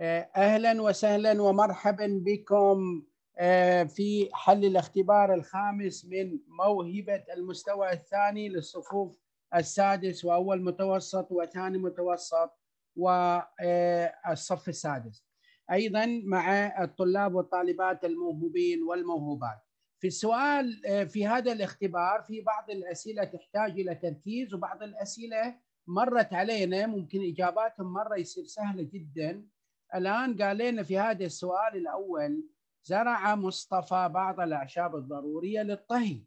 آه، اهلا وسهلا ومرحبا بكم آه، في حل الاختبار الخامس من موهبه المستوى الثاني للصفوف السادس واول متوسط وثاني متوسط والصف آه، السادس ايضا مع الطلاب والطالبات الموهوبين والموهوبات في السؤال في هذا الاختبار في بعض الاسئله تحتاج الى تركيز وبعض الاسئله مرت علينا ممكن اجاباتهم مره يصير سهله جدا الآن قال لنا في هذا السؤال الأول زرع مصطفى بعض الأعشاب الضرورية للطهي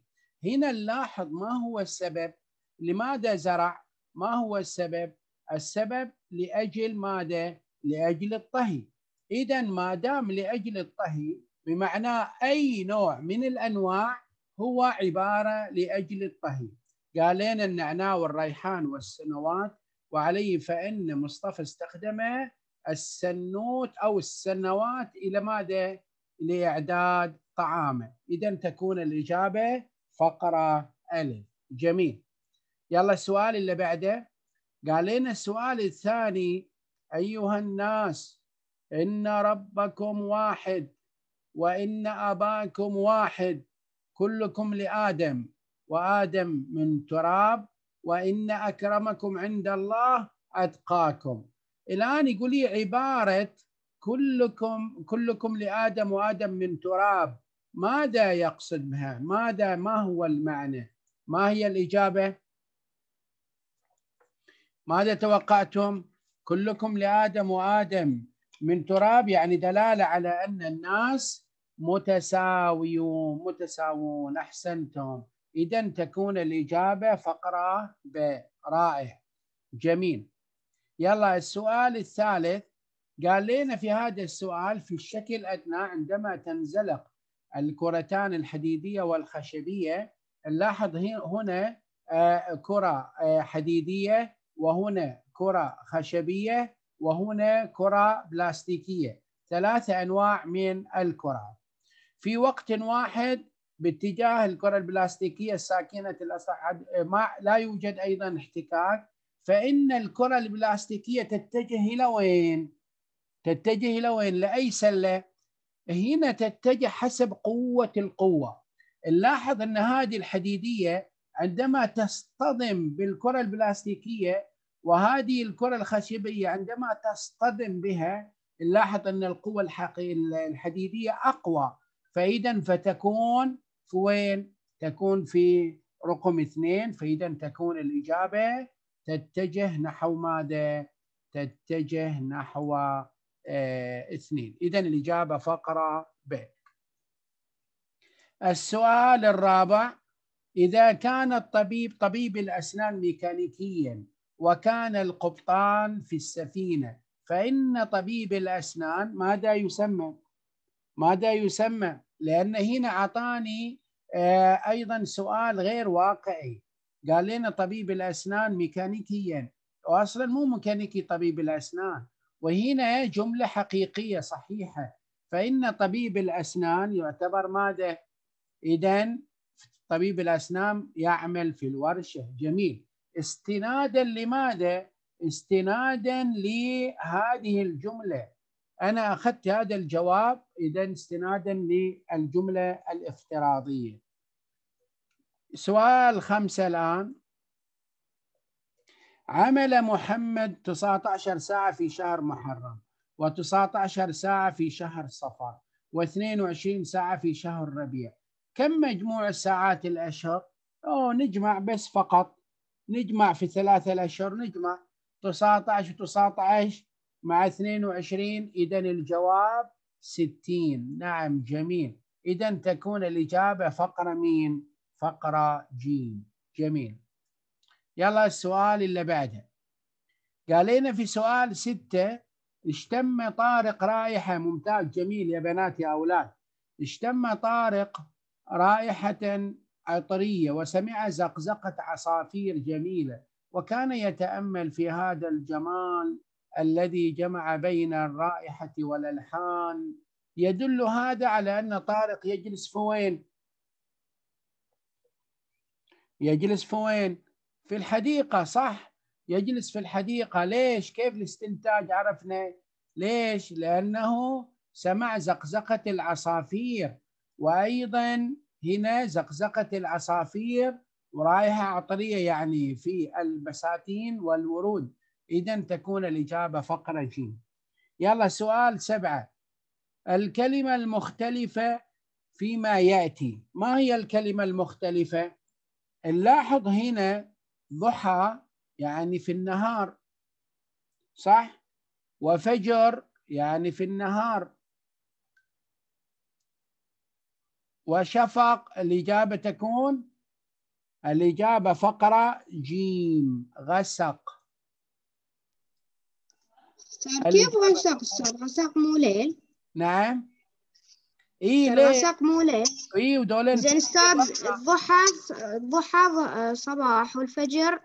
هنا نلاحظ ما هو السبب لماذا زرع ما هو السبب السبب لأجل ماذا لأجل الطهي إذا ما دام لأجل الطهي بمعنى أي نوع من الأنواع هو عبارة لأجل الطهي قال لنا النعناع والريحان والسنوات وعليه فإن مصطفى استخدمه السنوت أو السنوات إلى ماذا؟ لإعداد طعامه إذا تكون الإجابة فقرة ألف جميل يلا السؤال اللي بعده قال لنا السؤال الثاني أيها الناس إن ربكم واحد وإن أباكم واحد كلكم لآدم وآدم من تراب وإن أكرمكم عند الله أتقاكم الآن يقول لي عبارة كلكم كلكم لآدم وآدم من تراب ماذا يقصد بها ماذا ما هو المعنى ما هي الإجابة ماذا توقعتم كلكم لآدم وآدم من تراب يعني دلالة على أن الناس متساويون متساوون أحسنتم إذا تكون الإجابة فقرة ب رائع جميل يلا السؤال الثالث قال لنا في هذا السؤال في الشكل أدنى عندما تنزلق الكرتان الحديدية والخشبية نلاحظ هنا آه، كرة آه، حديدية وهنا كرة خشبية وهنا كرة بلاستيكية ثلاثة أنواع من الكرة في وقت واحد باتجاه الكرة البلاستيكية الساكنة الأصح... ما لا يوجد أيضا احتكاك فإن الكرة البلاستيكية تتجه إلى وين؟ تتجه إلى وين؟ لأي سلة؟ هنا تتجه حسب قوة القوة نلاحظ أن هذه الحديدية عندما تصطدم بالكرة البلاستيكية وهذه الكرة الخشبية عندما تصطدم بها نلاحظ أن القوة الحديدية أقوى فإذا فتكون في وين؟ تكون في رقم اثنين فإذا تكون الإجابة تتجه نحو ماذا؟ تتجه نحو آه، اثنين إذا الإجابة فقرة ب السؤال الرابع إذا كان الطبيب طبيب الأسنان ميكانيكيا وكان القبطان في السفينة فإن طبيب الأسنان ماذا يسمى؟ ماذا يسمى؟ لأن هنا أعطاني آه، أيضا سؤال غير واقعي قال لنا طبيب الأسنان ميكانيكيا وأصلا مو ميكانيكي طبيب الأسنان وهنا جملة حقيقية صحيحة فإن طبيب الأسنان يعتبر ماذا؟ إذا طبيب الأسنان يعمل في الورشة جميل استنادا لماذا؟ استنادا لهذه الجملة أنا أخذت هذا الجواب إذا استنادا للجملة الافتراضية سؤال خمسة الآن عمل محمد 19 ساعة في شهر محرم و19 ساعة في شهر صفر و22 ساعة في شهر ربيع كم مجموع الساعات الأشهر؟ أو نجمع بس فقط نجمع في ثلاثة الأشهر نجمع 19 19 مع 22 إذا الجواب 60 نعم جميل إذا تكون الإجابة فقرة مين؟ فقرة جيم جميل يلا السؤال اللي بعده قال لنا في سؤال ستة اشتم طارق رائحة ممتاز جميل يا بنات يا أولاد اشتم طارق رائحة عطرية وسمع زقزقة عصافير جميلة وكان يتأمل في هذا الجمال الذي جمع بين الرائحة والألحان يدل هذا على أن طارق يجلس في وين؟ يجلس في وين؟ في الحديقة صح يجلس في الحديقة ليش كيف الاستنتاج عرفنا ليش لأنه سمع زقزقة العصافير وأيضا هنا زقزقة العصافير ورائحة عطرية يعني في البساتين والورود إذا تكون الإجابة فقرة جيم يلا سؤال سبعة الكلمة المختلفة فيما يأتي ما هي الكلمة المختلفة؟ نلاحظ هنا ضحى يعني في النهار صح وفجر يعني في النهار وشفق الإجابة تكون الإجابة فقرة جيم غسق كيف غسق غسق مو ليل نعم اي ليه مو ليل اي ودولين زين استاذ الضحى الضحى صباح والفجر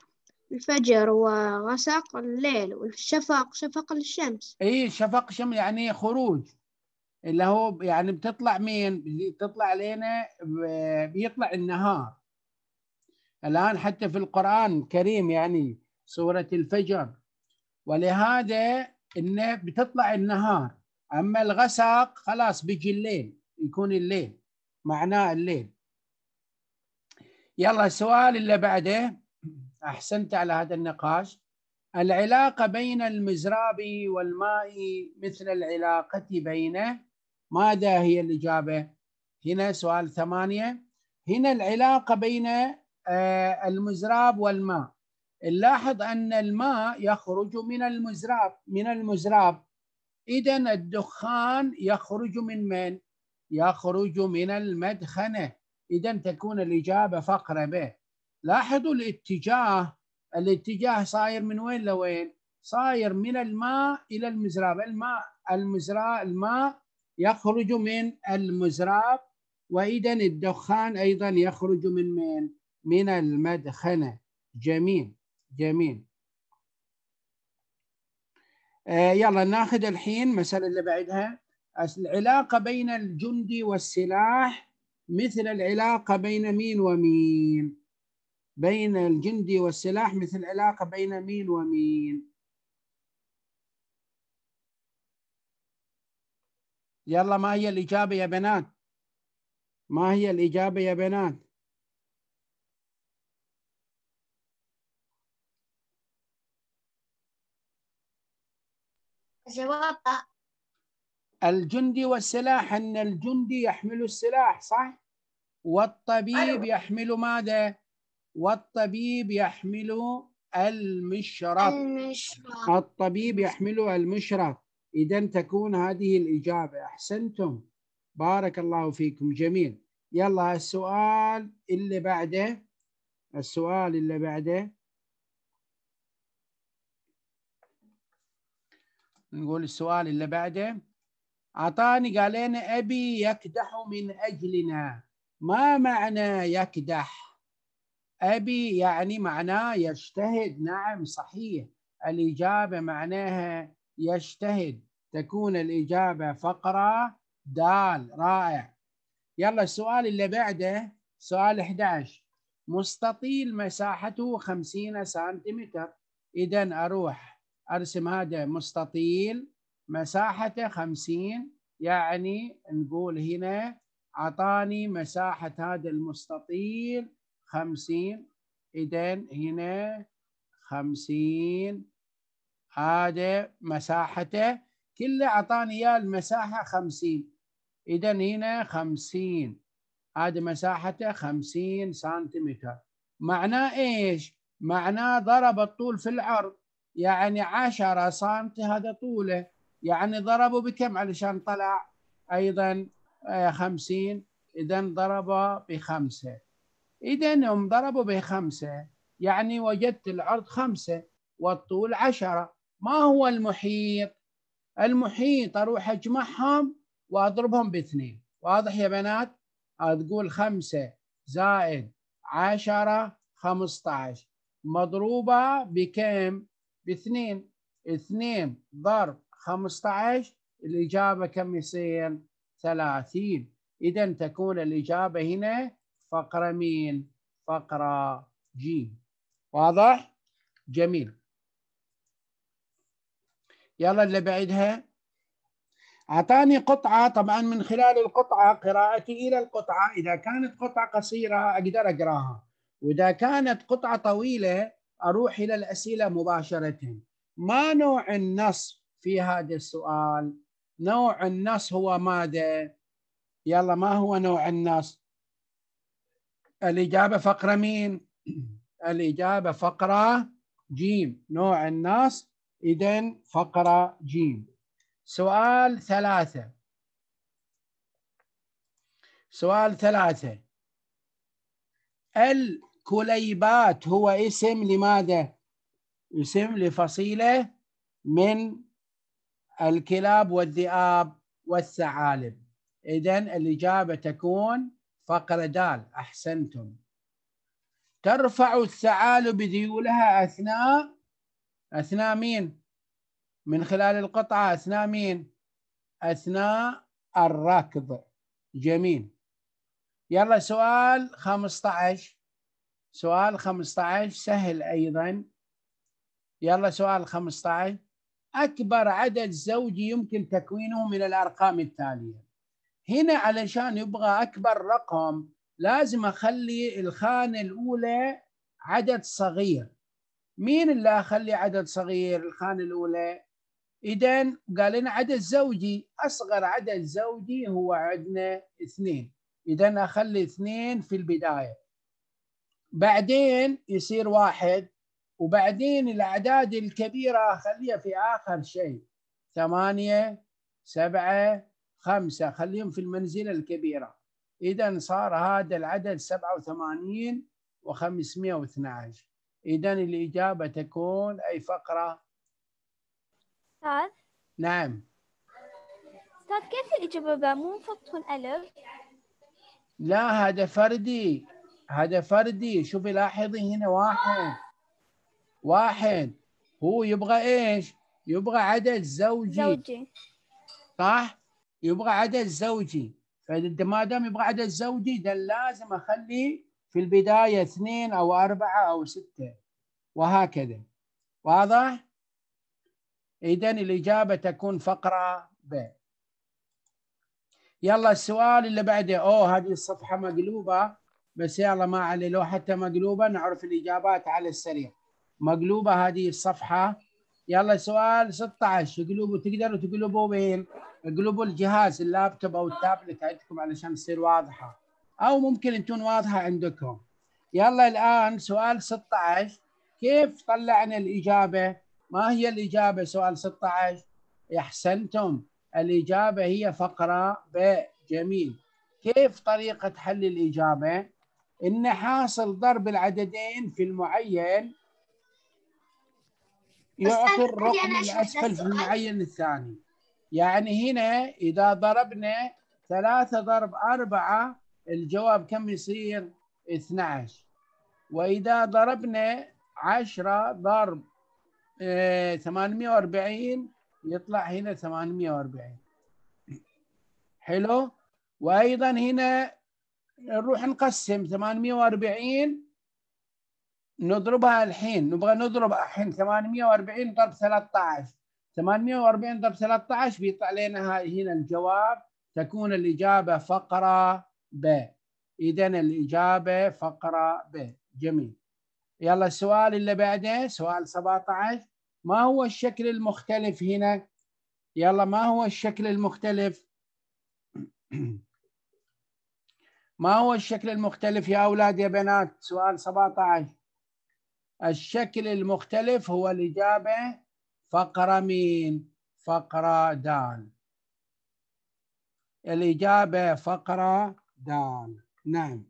الفجر وغسق الليل والشفق شفق الشمس اي شفق الشمس يعني خروج اللي هو يعني بتطلع مين بتطلع علينا بيطلع النهار الآن حتى في القرآن الكريم يعني سورة الفجر ولهذا إنه بتطلع النهار أما الغسق خلاص بيجي الليل يكون الليل معناه الليل يلا السؤال اللي بعده أحسنت على هذا النقاش العلاقة بين المزراب والماء مثل العلاقة بينه ماذا هي الإجابة؟ هنا سؤال ثمانية هنا العلاقة بين آه، المزراب والماء نلاحظ أن الماء يخرج من المزراب من المزراب إذا الدخان يخرج من من؟ يخرج من المدخنة إذا تكون الإجابة فقرة به لاحظوا الاتجاه الاتجاه صاير من وين لوين صاير من الماء إلى المزراب الماء المزراب الماء يخرج من المزراب وإذا الدخان أيضا يخرج من من من المدخنة جميل جميل آه يلا ناخذ الحين مسألة اللي بعدها العلاقة بين الجندي والسلاح مثل العلاقة بين مين ومين بين الجندي والسلاح مثل العلاقة بين مين ومين يلا ما هي الإجابة يا بنات ما هي الإجابة يا بنات جواب الجندي والسلاح أن الجندي يحمل السلاح صح؟ والطبيب أيوة. يحمل ماذا؟ والطبيب يحمل المشرط المشرط الطبيب يحمل المشرط إذا تكون هذه الإجابة أحسنتم بارك الله فيكم جميل يلا السؤال اللي بعده السؤال اللي بعده نقول السؤال اللي بعده أعطاني قال لنا أبي يكدح من أجلنا ما معنى يكدح أبي يعني معناه يجتهد نعم صحيح الإجابة معناها يجتهد تكون الإجابة فقرة دال رائع يلا السؤال اللي بعده سؤال 11 مستطيل مساحته 50 سنتيمتر إذا أروح أرسم هذا مستطيل مساحته 50 يعني نقول هنا اعطاني مساحه هذا المستطيل 50 اذا هنا 50 هذا مساحته كله اعطاني اياه المساحه 50 اذا هنا 50 هذا مساحته 50 سنتيمتر معناه ايش؟ معناه ضرب الطول في العرض يعني 10 سنتي هذا طوله يعني ضربوا بكم علشان طلع ايضا آه، خمسين اذا ضربوا بخمسه اذا هم ضربوا بخمسه يعني وجدت العرض خمسه والطول عشره ما هو المحيط؟ المحيط اروح اجمعهم واضربهم باثنين واضح يا بنات؟ تقول خمسه زائد عشره 15 مضروبه بكم؟ باثنين اثنين ضرب 15 الإجابة كم يصير 30 إذا تكون الإجابة هنا فقرة مين فقرة ج واضح جميل يلا اللي بعدها أعطاني قطعة طبعا من خلال القطعة قراءتي إلى القطعة إذا كانت قطعة قصيرة أقدر أقراها وإذا كانت قطعة طويلة أروح إلى الأسئلة مباشرة ما نوع النص في هذا السؤال نوع النص هو ماذا يلا ما هو نوع النص الإجابة فقرة مين الإجابة فقرة جيم نوع النص إذا فقرة جيم سؤال ثلاثة سؤال ثلاثة الكليبات هو اسم لماذا؟ اسم لفصيلة من الكلاب والذئاب والثعالب إذا الإجابة تكون فقر دال أحسنتم ترفع الثعالب ذيولها أثناء أثناء مين؟ من خلال القطعة أثناء مين؟ أثناء الركض جميل يلا سؤال 15 سؤال 15 سهل أيضا يلا سؤال 15 اكبر عدد زوجي يمكن تكوينه من الارقام التاليه هنا علشان يبغى اكبر رقم لازم اخلي الخانه الاولى عدد صغير مين اللي اخلي عدد صغير الخانه الاولى اذا قال لنا عدد زوجي اصغر عدد زوجي هو عندنا اثنين اذا اخلي اثنين في البدايه بعدين يصير واحد وبعدين الأعداد الكبيرة أخليها في آخر شيء ثمانية سبعة خمسة خليهم في المنزلة الكبيرة إذا صار هذا العدد 87 و512 إذا الإجابة تكون أي فقرة؟ أستاذ نعم أستاذ كيف الإجابة مو المفروض تكون ألف؟ لا هذا فردي هذا فردي شوفي لاحظي هنا واحد واحد هو يبغى ايش؟ يبغى عدد زوجي زوجي صح؟ يبغى عدد زوجي ما دام يبغى عدد زوجي ده لازم اخلي في البدايه اثنين او اربعه او سته وهكذا واضح؟ اذا الاجابه تكون فقره ب يلا السؤال اللي بعده اوه هذه الصفحه مقلوبه بس يلا ما علي لو حتى مقلوبه نعرف الاجابات على السريع مقلوبه هذه الصفحه يلا سؤال 16 قلوبه تقدروا تقلبوا وين؟ اقلبوا الجهاز اللابتوب او التابلت عندكم علشان تصير واضحه او ممكن تكون واضحه عندكم. يلا الان سؤال 16 كيف طلعنا الاجابه؟ ما هي الاجابه سؤال 16؟ احسنتم الاجابه هي فقره ب جميل. كيف طريقه حل الاجابه؟ ان حاصل ضرب العددين في المعين يعطي الرقم الأسفل في المعين الثاني يعني هنا إذا ضربنا ثلاثة ضرب أربعة الجواب كم يصير 12 وإذا ضربنا 10 ضرب 840 آه، يطلع هنا 840 حلو وأيضا هنا نروح نقسم 840 نضربها الحين نبغى نضرب الحين 840 ضرب 13 840 ضرب 13 بيطلع لنا هنا الجواب تكون الإجابة فقرة ب إذا الإجابة فقرة ب جميل يلا السؤال اللي بعده سؤال 17 ما هو الشكل المختلف هنا يلا ما هو الشكل المختلف ما هو الشكل المختلف يا أولاد يا بنات سؤال 17 الشكل المختلف هو الإجابة فقرة مين؟ فقرة دال الإجابة فقرة دال نعم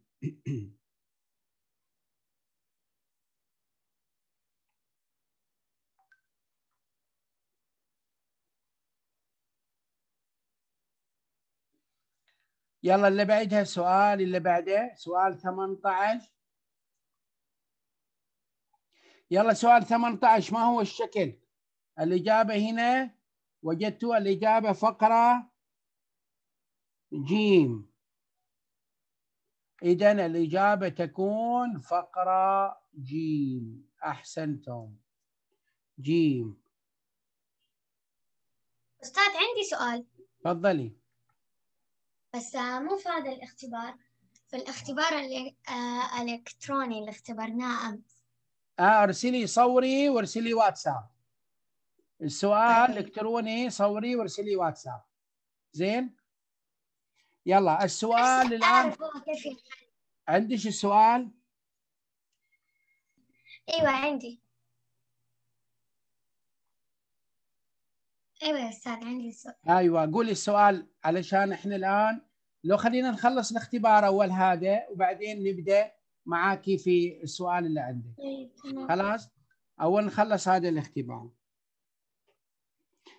يلا اللي بعدها سؤال اللي بعده سؤال 18 يلا سؤال 18 ما هو الشكل الإجابة هنا وجدت الإجابة فقرة جيم إذا الإجابة تكون فقرة جيم أحسنتم جيم أستاذ عندي سؤال تفضلي بس آه، مو في هذا الاختبار في الاختبار آه، الإلكتروني اللي اختبرناه أمس آه، ارسلي صوري وارسلي واتساب السؤال الكتروني صوري وارسلي واتساب زين يلا السؤال الان عندك السؤال ايوه عندي ايوه يا استاذ عندي سؤال ايوه قولي السؤال علشان احنا الان لو خلينا نخلص الاختبار اول هذا وبعدين نبدا معاكي في السؤال اللي عندك طيب، خلاص أول نخلص هذا الاختبار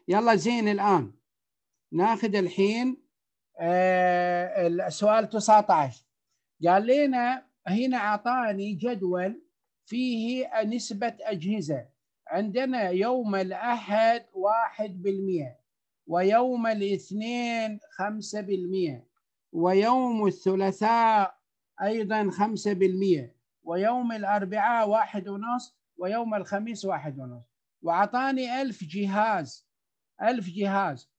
يلا زين الآن ناخذ الحين آه، السؤال 19 قال لنا هنا أعطاني جدول فيه نسبة أجهزة عندنا يوم الأحد 1% ويوم الاثنين 5% ويوم الثلاثاء أيضا 5% ويوم الأربعاء واحد ونص ويوم الخميس واحد ونص وعطاني ألف جهاز ألف جهاز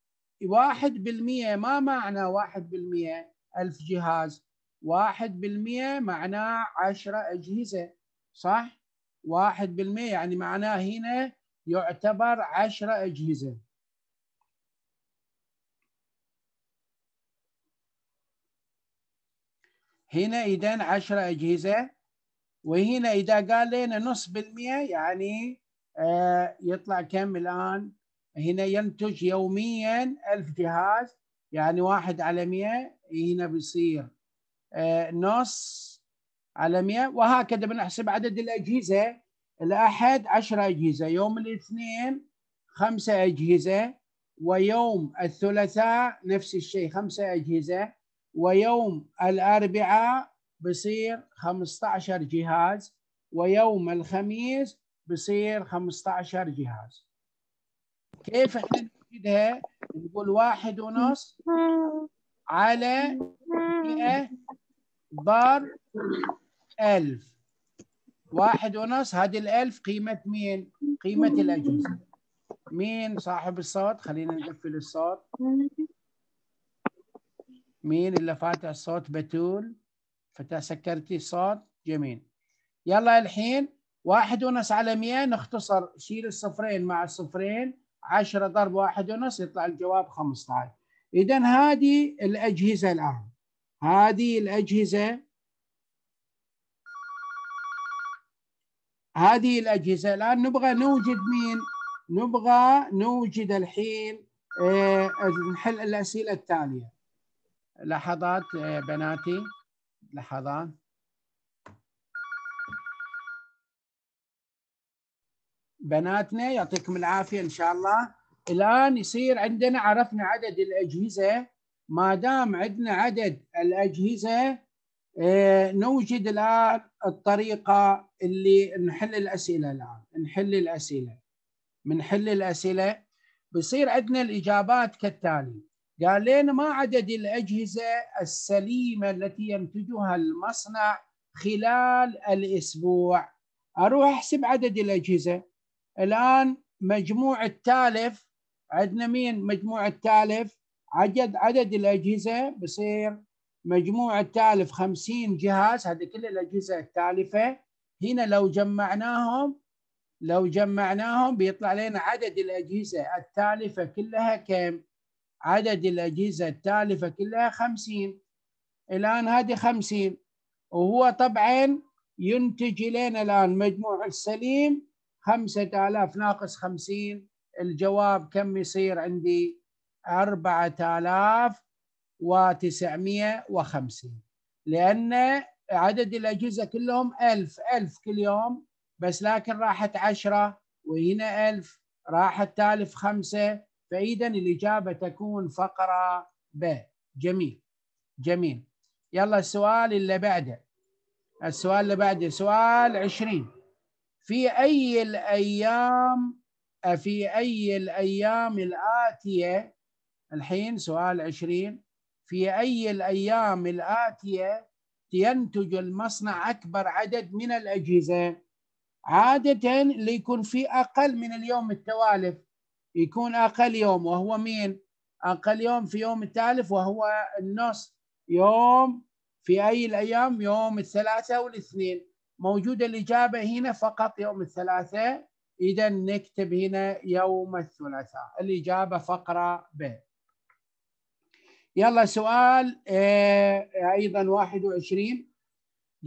واحد بالمية ما معنى واحد بالمية ألف جهاز واحد بالمية معناه عشرة أجهزة صح؟ واحد بالمية يعني معناه هنا يعتبر عشرة أجهزة هنا إذا 10 أجهزة وهنا إذا قال لنا نص بالمئة يعني آه يطلع كم الآن هنا ينتج يوميا 1000 جهاز يعني واحد على 100 هنا بيصير آه نص على 100 وهكذا بنحسب عدد الأجهزة الأحد 10 أجهزة يوم الاثنين خمسة أجهزة ويوم الثلاثاء نفس الشيء خمسة أجهزة ويوم الأربعاء بصير 15 جهاز ويوم الخميس بصير 15 جهاز كيف احنا نجدها نقول واحد ونص على 100 بار 1000 واحد ونص هذه الألف قيمة مين؟ قيمة الأجهزة مين صاحب الصوت؟ خلينا نقفل الصوت مين اللي فاتح صوت بتول فتح سكرتي صوت جميل يلا الحين واحد ونص على 100 نختصر شيل الصفرين مع الصفرين 10 ضرب واحد ونص يطلع الجواب 15 إذا هذه الأجهزة الآن هذه الأجهزة هذه الأجهزة الآن نبغى نوجد مين؟ نبغى نوجد الحين آه، نحل الأسئلة التالية لحظات آه، بناتي لحظات بناتنا يعطيكم العافية إن شاء الله الآن يصير عندنا عرفنا عدد الأجهزة ما دام عندنا عدد الأجهزة آه، نوجد الآن الطريقة اللي نحل الأسئلة الآن نحل الأسئلة بنحل الأسئلة بصير عندنا الإجابات كالتالي قال لنا ما عدد الأجهزة السليمة التي ينتجها المصنع خلال الأسبوع أروح أحسب عدد الأجهزة الآن مجموع التالف عندنا مين مجموع التالف عدد عدد الأجهزة بصير مجموع التالف 50 جهاز هذه كل الأجهزة التالفة هنا لو جمعناهم لو جمعناهم بيطلع لنا عدد الأجهزة التالفة كلها كم عدد الاجهزه التالفه كلها 50 الان هذه 50 وهو طبعا ينتج لنا الان مجموع السليم 5000 ناقص 50 الجواب كم يصير عندي 4950 لان عدد الاجهزه كلهم 1000 1000 كل يوم بس لكن راحت 10 وهنا 1000 راحت تالف 5 فإذا الإجابة تكون فقرة ب جميل جميل يلا السؤال اللي بعده السؤال اللي بعده سؤال 20 في أي الأيام في أي الأيام الآتية الحين سؤال 20 في أي الأيام الآتية ينتج المصنع أكبر عدد من الأجهزة عادة اللي يكون في أقل من اليوم التوالف يكون اقل يوم وهو مين؟ اقل يوم في يوم التالف وهو النص يوم في اي الايام؟ يوم الثلاثاء والاثنين موجوده الاجابه هنا فقط يوم الثلاثاء اذا نكتب هنا يوم الثلاثاء الاجابه فقره ب يلا سؤال آه، ايضا 21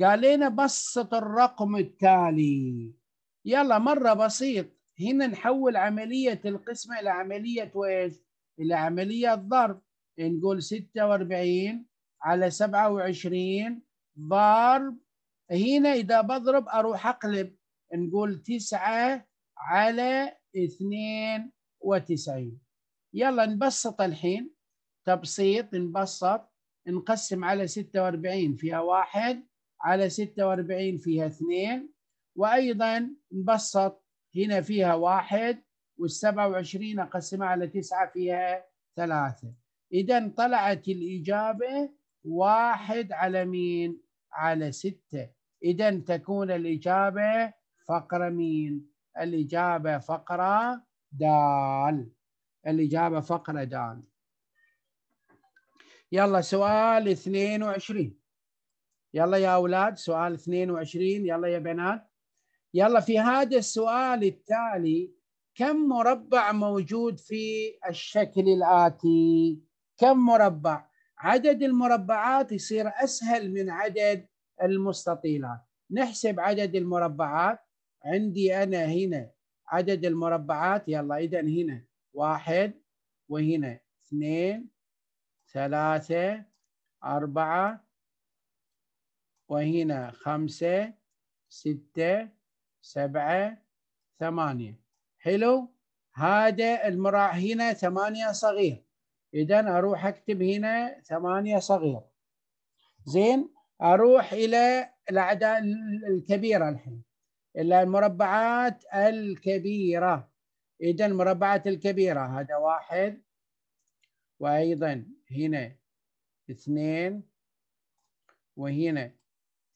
قال لنا بسط الرقم التالي يلا مره بسيط هنا نحول عملية القسمة إلى عملية وإيش؟ إلى عملية ضرب نقول 46 على 27 ضرب هنا إذا بضرب أروح أقلب نقول 9 على 92 يلا نبسط الحين تبسيط نبسط نقسم على 46 فيها واحد على 46 فيها اثنين وأيضا نبسط هنا فيها واحد والسبعة وعشرين أقسمها على تسعة فيها ثلاثة إذا طلعت الإجابة واحد على مين؟ على ستة إذا تكون الإجابة فقرة مين؟ الإجابة فقرة دال الإجابة فقرة دال يلا سؤال 22 يلا يا أولاد سؤال 22 يلا يا بنات يلا في هذا السؤال التالي كم مربع موجود في الشكل الآتي كم مربع عدد المربعات يصير أسهل من عدد المستطيلات نحسب عدد المربعات عندي أنا هنا عدد المربعات يلا إذا هنا واحد وهنا اثنين ثلاثة أربعة وهنا خمسة ستة سبعة ثمانية حلو هذا المراع هنا ثمانية صغير إذا أروح أكتب هنا ثمانية صغير زين أروح إلى الأعداد الكبيرة الحين إلى المربعات الكبيرة إذا المربعات الكبيرة هذا واحد وأيضا هنا اثنين وهنا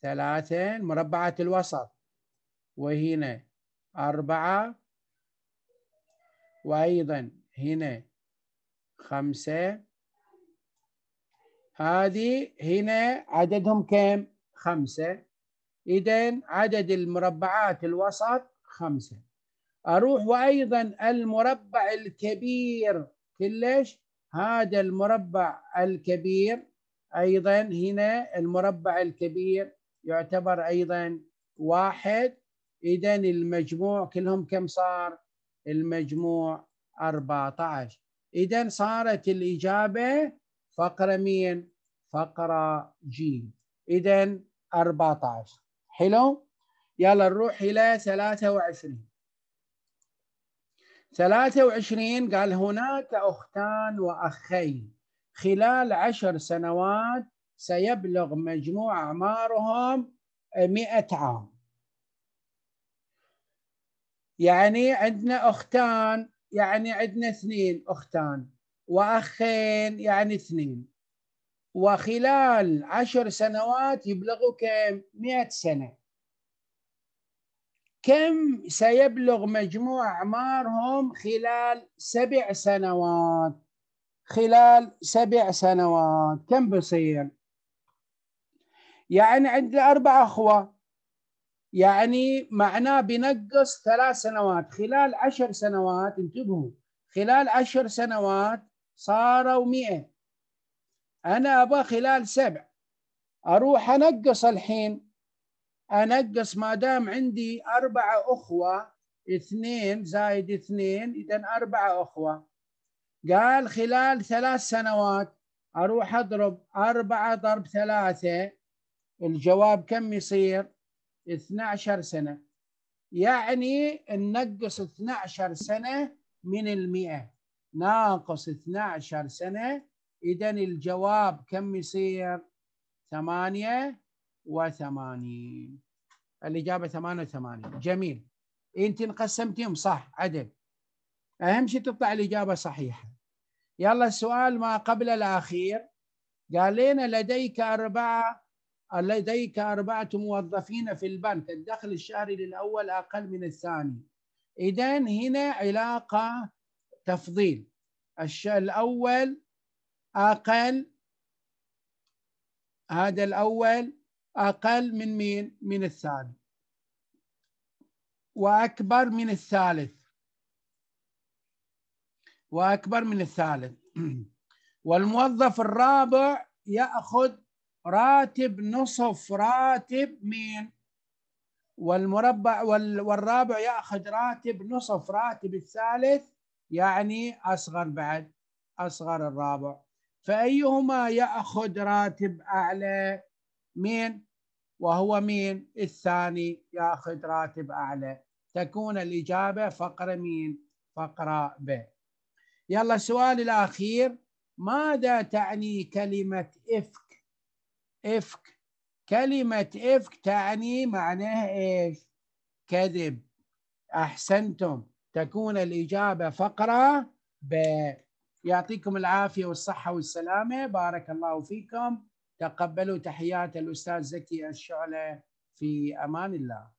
ثلاثة مربعات الوسط وهنا أربعة وأيضا هنا خمسة هذه هنا عددهم كم؟ خمسة إذن عدد المربعات الوسط خمسة أروح وأيضا المربع الكبير كلش هذا المربع الكبير أيضا هنا المربع الكبير يعتبر أيضا واحد اذا المجموع كلهم كم صار المجموع 14 اذا صارت الاجابه فقره مين فقره جيم اذا 14 حلو يلا نروح الى 23 23 قال هناك اختان واخين خلال عشر سنوات سيبلغ مجموع أعمارهم 100 عام يعني عندنا اختان يعني عندنا اثنين اختان واخين يعني اثنين وخلال عشر سنوات يبلغوا كم؟ 100 سنه كم سيبلغ مجموع أعمارهم خلال سبع سنوات خلال سبع سنوات كم بصير يعني عندنا أربع أخوة يعني معناه بنقص ثلاث سنوات خلال عشر سنوات انتبهوا خلال عشر سنوات صاروا مئة أنا أبغى خلال سبع أروح أنقص الحين أنقص ما دام عندي أربعة أخوة اثنين زائد اثنين إذا أربعة أخوة قال خلال ثلاث سنوات أروح أضرب أربعة ضرب ثلاثة الجواب كم يصير 12 سنة يعني ننقص 12 سنة من المئة ناقص 12 سنة إذا الجواب كم يصير؟ 88 الإجابة 88 جميل أنت انقسمتهم صح عدل أهم شيء تطلع الإجابة صحيحة يلا السؤال ما قبل الأخير قال لنا لديك أربعة لديك أربعة موظفين في البنك الدخل الشهري للأول أقل من الثاني إذن هنا علاقة تفضيل الأول أقل هذا الأول أقل من مين؟ من الثاني وأكبر من الثالث وأكبر من الثالث والموظف الرابع يأخذ راتب نصف راتب مين والمربع والرابع ياخذ راتب نصف راتب الثالث يعني اصغر بعد اصغر الرابع فايهما ياخذ راتب اعلى مين وهو مين الثاني ياخذ راتب اعلى تكون الاجابه فقره مين فقره ب يلا السؤال الاخير ماذا تعني كلمه افك إفك كلمة إفك تعني معناها إيش؟ كذب أحسنتم تكون الإجابة فقرة ب يعطيكم العافية والصحة والسلامة بارك الله فيكم تقبلوا تحيات الأستاذ زكي الشعلة في أمان الله